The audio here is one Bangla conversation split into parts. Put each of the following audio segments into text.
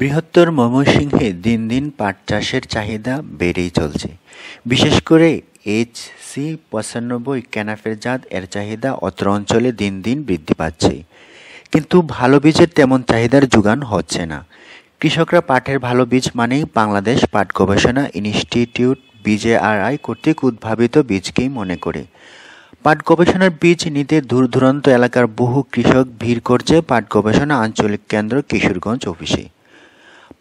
বৃহত্তর ময়মনসিংহে দিন দিন পাট চাষের চাহিদা বেড়েই চলছে বিশেষ করে এইচ সি পঁচানব্বই ক্যানাফের জাত এর চাহিদা অত্র অঞ্চলে দিন দিন বৃদ্ধি পাচ্ছে কিন্তু ভালো বীজের তেমন চাহিদার যোগান হচ্ছে না কৃষকরা পাঠের ভালো বীজ মানেই বাংলাদেশ পাট গবেষণা ইনস্টিটিউট বিজেআরআই কর্তৃক উদ্ভাবিত বীজকেই মনে করে পাট গবেষণার বীজ নিতে দূর দূরান্ত এলাকার বহু কৃষক ভিড় করছে পাট গবেষণা আঞ্চলিক কেন্দ্র কিশোরগঞ্জ অফিসে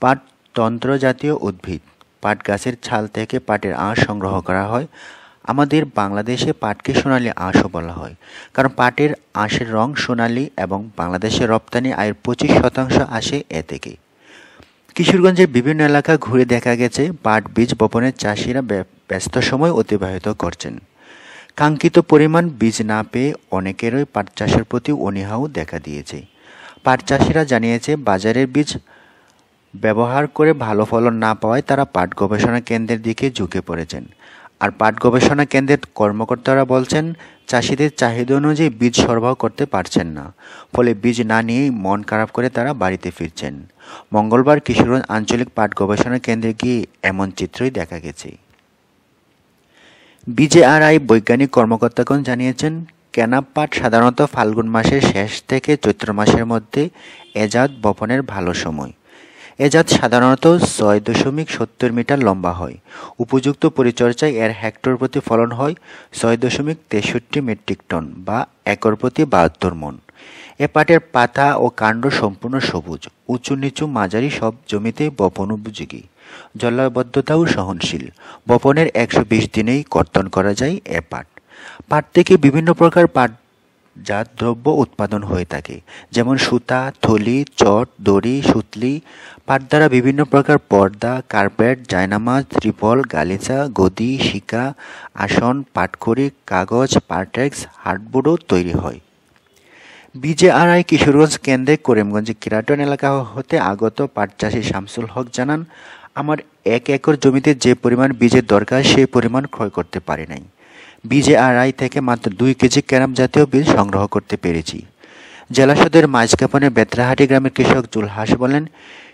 পাট তন্ত্র জাতীয় উদ্ভিদ পাট গাছের ছাল থেকে পাটের আঁশ সংগ্রহ করা হয় আমাদের বাংলাদেশে পাটকে সোনালি আঁশও বলা হয় কারণ পাটের আঁশের রং সোনালি এবং বাংলাদেশে রপ্তানি আয়ের পঁচিশ শতাংশ আসে এ থেকে কিশোরগঞ্জের বিভিন্ন এলাকা ঘুরে দেখা গেছে পাট বীজ বপনের চাষিরা ব্যস্ত সময় অতিবাহিত করছেন কাঙ্ক্ষিত পরিমাণ বীজ না পেয়ে অনেকেরই পাট চাষের প্রতি অনীহাও দেখা দিয়েছে পাট চাষিরা জানিয়েছে বাজারের বীজ ব্যবহার করে ভালো ফলন না পাওয়ায় তারা পাট গবেষণা কেন্দ্রের দিকে ঝুঁকে পড়েছেন আর পাট গবেষণা কেন্দ্রের কর্মকর্তারা বলছেন চাষিদের চাহিদা অনুযায়ী বীজ সরবরাহ করতে পারছেন না ফলে বীজ না নিয়েই মন খারাপ করে তারা বাড়িতে ফিরছেন মঙ্গলবার কিশোরগঞ্জ আঞ্চলিক পাট গবেষণা কেন্দ্রে গিয়ে এমন চিত্রই দেখা গেছে বিজেআরআই বৈজ্ঞানিক কর্মকর্তাগণ জানিয়েছেন কেনা পাট সাধারণত ফাল্গুন মাসের শেষ থেকে চৈত্র মাসের মধ্যে এজাত বপনের ভালো সময় এ জাত সাধারণত ছয় দশমিক সত্তর মিটার লম্বা হয় উপযুক্ত পরিচর্যায় এর হেক্টর প্রতি ফলন হয় ছয় দশমিক তেষট্টি মেট্রিক টন বা একর প্রতি বাহাত্তর মন এ পাটের পাতা ও কাণ্ড সম্পূর্ণ সবুজ উঁচু নিচু মাঝারি সব জমিতে বপন উপযোগী জলাবদ্ধতাও সহনশীল বপনের একশো বিশ দিনেই কর্তন করা যায় এ পাট পাট থেকে বিভিন্ন প্রকার পাট জাত দ্রব্য উৎপাদন হয়ে থাকে যেমন সুতা থলি চট দড়ি সুতলি পাট দ্বারা বিভিন্ন প্রকার পর্দা কার্পেট জায়নামাজ ত্রিপল গালিচা গদি শিকা আসন পাটখড়ি কাগজ পাটেক্স হার্ডবোর্ডও তৈরি হয় বিজেআরআই কিশোরগঞ্জ কেন্দ্রে করিমগঞ্জে কিরাটন এলাকা হতে আগত পাট চাষি শামসুল হক জানান আমার এক একর জমিতে যে পরিমাণ বীজের দরকার সেই পরিমাণ ক্রয় করতে পারি নাই বিজেআরআই থেকে মাত্র দুই কেজি ক্যারাম জাতীয় বীজ সংগ্রহ করতে পেরেছি জেলা সদর মাঝকাপনের বেতরাহাটি গ্রামের কৃষক জুলহাস বলেন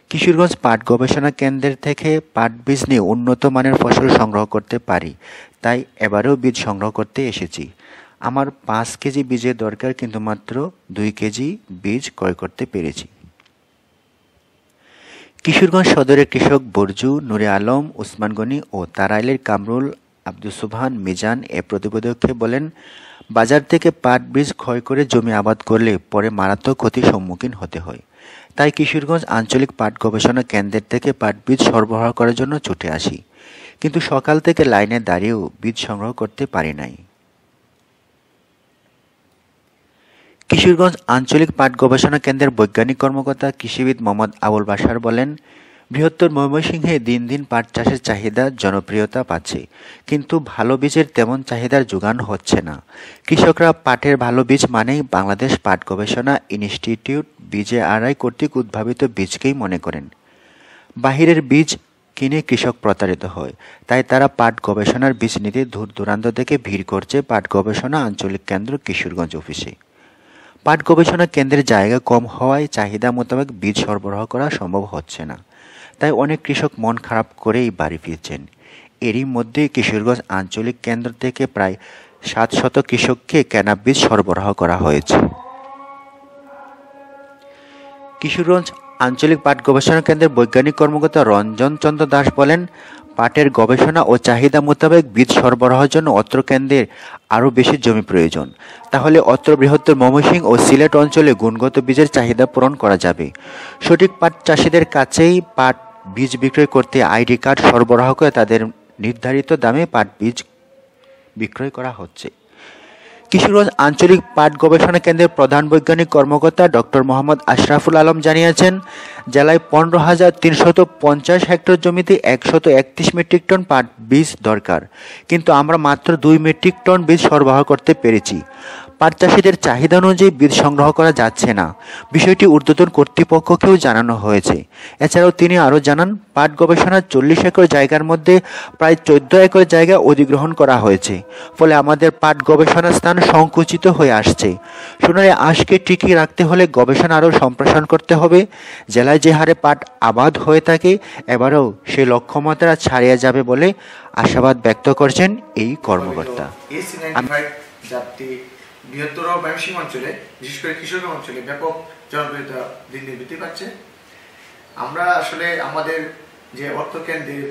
কিশোরগঞ্জ পাট গবেষণা কেন্দ্রের থেকে পাট বীজ নিয়ে উন্নত মানের ফসল সংগ্রহ করতে পারি তাই এবারেও বীজ সংগ্রহ করতে এসেছি আমার পাঁচ কেজি বীজের দরকার কিন্তু মাত্র দুই কেজি বীজ ক্রয় করতে পেরেছি কিশোরগঞ্জ সদরের কৃষক বর্জু নুরে আলম ওসমান গনি ও তারাইলের কামরুল আব্দুল সুবহান মিজান এ প্রতিবেদককে বলেন বাজার থেকে পাট বীজ ক্ষয় করে জমি আবাদ করলে পরে মারাত্মক ক্ষতির সম্মুখীন হতে হয় তাই কিশোরগঞ্জ আঞ্চলিক পাট গবেষণা কেন্দ্রের থেকে পাট বীজ সরবরাহ করার জন্য ছুটে আসি কিন্তু সকাল থেকে লাইনে দাঁড়িয়েও বীজ সংগ্রহ করতে পারি নাই কিশোরগঞ্জ আঞ্চলিক পাট গবেষণা কেন্দ্রের বৈজ্ঞানিক কর্মকর্তা কৃষিবিদ মোহাম্মদ আবুল বাসার বলেন বৃহত্তর ময়মনসিংহে দিন দিন পাট চাষের চাহিদা জনপ্রিয়তা পাচ্ছে কিন্তু ভালো বীজের তেমন চাহিদার যোগান হচ্ছে না কৃষকরা পাটের ভালো বীজ মানেই বাংলাদেশ পাট গবেষণা ইনস্টিটিউট বীজে আড়াই কর্তৃক উদ্ভাবিত বীজকেই মনে করেন বাহিরের বীজ কিনে কৃষক প্রতারিত হয় তাই তারা পাট গবেষণার বীজ নিতে দূর দূরান্ত থেকে ভিড় করছে পাট গবেষণা আঞ্চলিক কেন্দ্র কিশোরগঞ্জ অফিসে পাট গবেষণা কেন্দ্রের জায়গা কম হওয়ায় চাহিদা মোতাবেক বীজ সরবরাহ করা সম্ভব হচ্ছে না তাই অনেক কৃষক মন খারাপ করেই বাড়ি ফিরছেন এরই মধ্যে কিশোরগঞ্জ আঞ্চলিক কেন্দ্র থেকে প্রায় সাত শত কৃষককে ক্যানাবিস সরবরাহ করা হয়েছে কিশোরগঞ্জ আঞ্চলিক পাট গবেষণা কেন্দ্রের বৈজ্ঞানিক কর্মকর্তা রঞ্জন চন্দ্র দাস বলেন পাটের গবেষণা ও চাহিদা মোতাবেক বীজ সরবরাহের জন্য অত্র কেন্দ্রের আরও বেশি জমি প্রয়োজন তাহলে অত্র বৃহত্তর ময়মনসিংহ ও সিলেট অঞ্চলে গুণগত বীজের চাহিদা পূরণ করা যাবে সঠিক পাট চাষিদের কাছেই পাট বীজ বিক্রয় করতে আইডি কার্ড সরবরাহ করে তাদের নির্ধারিত দামে পাট বীজ বিক্রয় করা হচ্ছে কিশোরগঞ্জ আঞ্চলিক পাট গবেষণা কেন্দ্রের প্রধান বৈজ্ঞানিক কর্মকর্তা ডক্টর মোহাম্মদ আশরাফুল আলম জানিয়েছেন জেলায় পনেরো হাজার তিনশত পঞ্চাশ হেক্টর জমিতে একশত একত্রিশ মেট্রিক টন পাট বীজ দরকার কিন্তু আমরা মাত্র দুই মেট্রিক টন বীজ সরবরাহ করতে পেরেছি পাট চাষিদের চাহিদা অনুযায়ী বীজ সংগ্রহ করা যাচ্ছে না বিষয়টি ঊর্ধ্বতন কর্তৃপক্ষকেও জানানো হয়েছে এছাড়াও তিনি আরও জানান পাট গবেষণার চল্লিশ একর জায়গার মধ্যে প্রায় চোদ্দ একর জায়গা অধিগ্রহণ করা হয়েছে ফলে আমাদের পাট গবেষণার স্থান সংকুচিত হয়ে আসছে সোনারে আশকে টিকিয়ে রাখতে হলে গবেষণা আরও সম্প্রসারণ করতে হবে জেলায় যে হারে পাট আবাদ হয়ে থাকে এবারও সেই লক্ষ্যমাত্রা ছাড়িয়ে যাবে বলে আশাবাদ ব্যক্ত করছেন এই কর্মকর্তা বৃহত্তর বায়ুসীম অঞ্চলে বিশেষ করে কৃষকের অঞ্চলে ব্যাপক জনপ্রিয়তা দিন দিন বৃদ্ধি পাচ্ছে আমরা আসলে আমাদের যে অর্থকেন্দ্রের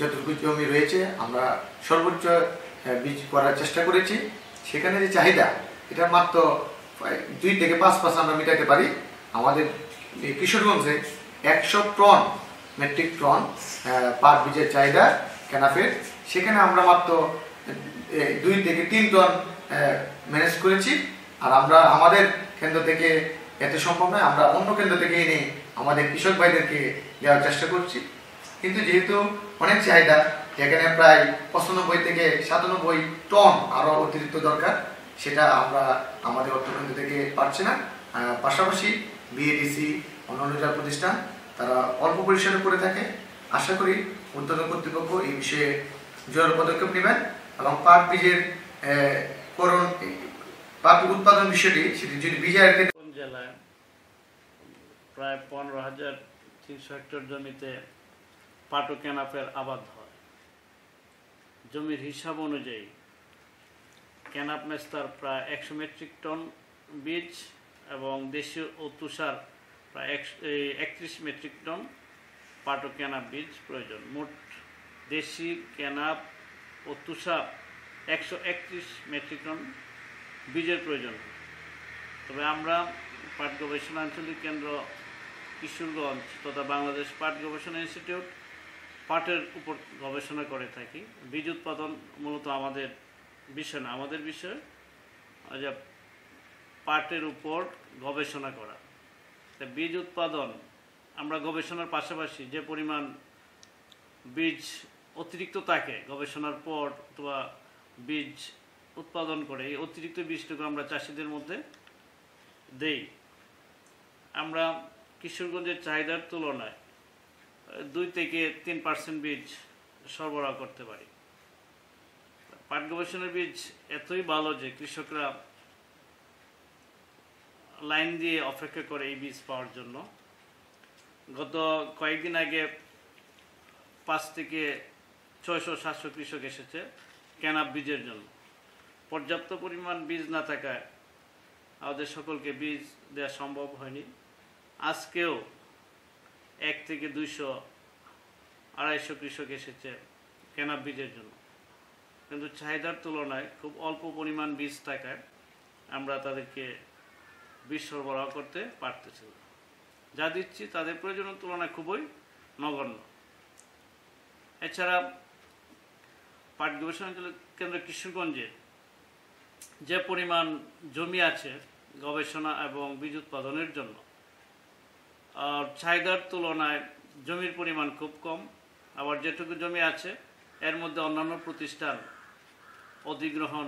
যতটুকু জমি রয়েছে আমরা সর্বোচ্চ বীজ করার চেষ্টা করেছি সেখানে যে চাহিদা এটা মাত্র দুই থেকে পাঁচ পাঁচ আমরা মেটাতে পারি আমাদের কিশোরগঞ্জে একশো টন মেট্রিক টন পার বীজের চাহিদা কেনাফের সেখানে আমরা মাত্র দুই থেকে তিন টন ম্যানেজ করেছি আর আমরা আমাদের কেন্দ্র থেকে এত সম্ভব নয় আমরা অন্য কেন্দ্র থেকে এনে আমাদের কৃষক ভাইদেরকে দেওয়ার চেষ্টা করছি কিন্তু যেহেতু অনেক চাহিদা যেখানে প্রায় পঁচানব্বই থেকে সাতানব্বই টন আরও অতিরিক্ত দরকার সেটা আমরা আমাদের অর্থকেন্দ্র থেকে পাচ্ছি না পাশাপাশি বিএডিসি অন্যান্য জেলা প্রতিষ্ঠান তারা অল্প পরিসরে করে থাকে আশা করি উদ্যোগ কর্তৃপক্ষ এই বিষয়ে জোর পদক্ষেপ নেবেন এবং পাট বীজের করণকে পাপড়ি উৎপাদন বিষয়টি সেটি যদি জেলায় প্রায় পনেরো হাজার তিনশো হেক্টর জমিতে আবাদ হয় জমির হিসাব অনুযায়ী কেনাপ মেস্তার প্রায় একশো মেট্রিক টন বীজ এবং দেশীয় ও তুষার প্রায় একত্রিশ মেট্রিক টন পাটো কেনাপ বীজ প্রয়োজন মোট দেশি কেনাপ ও তুষার একশো একত্রিশ মেট্রিক টন বীজের প্রয়োজন তবে আমরা পাট গবেষণা আঞ্চলিক কেন্দ্র কিশোরগঞ্জ তথা বাংলাদেশ পাট গবেষণা ইনস্টিটিউট পাটের উপর গবেষণা করে থাকি বীজ উৎপাদন মূলত আমাদের বিষয় না আমাদের বিষয় যে পাটের উপর গবেষণা করা বীজ উৎপাদন আমরা গবেষণার পাশাপাশি যে পরিমাণ বীজ অতিরিক্ত থাকে গবেষণার পর অথবা বীজ উৎপাদন করে এই অতিরিক্ত বীজটুকু আমরা চাষিদের মধ্যে দেই আমরা কিশোরগঞ্জের চাহিদার তুলনায় দুই থেকে তিন পার্সেন্ট বীজ সরবরাহ করতে পারি পাট গবেষণার বীজ এতই ভালো যে কৃষকরা লাইন দিয়ে অপেক্ষা করে এই বীজ পাওয়ার জন্য গত কয়েকদিন আগে পাঁচ থেকে ছয়শো সাতশো কৃষক এসেছে কেনা বীজের জন্য পর্যাপ্ত পরিমাণ বীজ না থাকায় আমাদের সকলকে বীজ দেওয়া সম্ভব হয়নি আজকেও এক থেকে দুইশো আড়াইশো কৃষক এসেছে কেনা বীজের জন্য কিন্তু চাহিদার তুলনায় খুব অল্প পরিমাণ বীজ থাকায় আমরা তাদেরকে বীজ সরবরাহ করতে পারতেছি যা দিচ্ছি তাদের প্রয়োজনের তুলনায় খুবই নগণ্য এছাড়া পাট গবেষণা কেন্দ্র কিশোরগঞ্জে যে পরিমাণ জমি আছে গবেষণা এবং বীজ উৎপাদনের জন্য চাহিদার তুলনায় জমির পরিমাণ খুব কম আবার যেটুকু জমি আছে এর মধ্যে অন্যান্য প্রতিষ্ঠান অধিগ্রহণ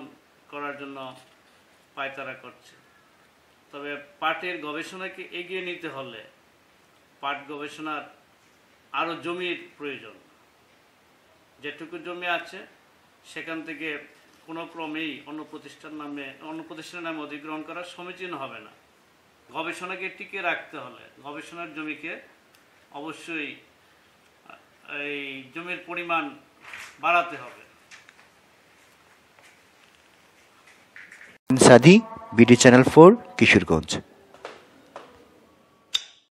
করার জন্য পায়তারা করছে তবে পাটের গবেষণাকে এগিয়ে নিতে হলে পাট গবেষণার আরও জমির প্রয়োজন যেটুকু জমি আছে সেখান থেকে কোনো ক্রমেই অন্য প্রতিষ্ঠান নামে অন্য প্রতিষ্ঠানের নামে অধিগ্রহণ করা সমীচীন হবে না গবেষণাকে টিকে রাখতে হলে গবেষণার জমিকে অবশ্যই এই জমির পরিমাণ বাড়াতে হবে সাদি বিডি চ্যানেল ফোর কিশোরগঞ্জ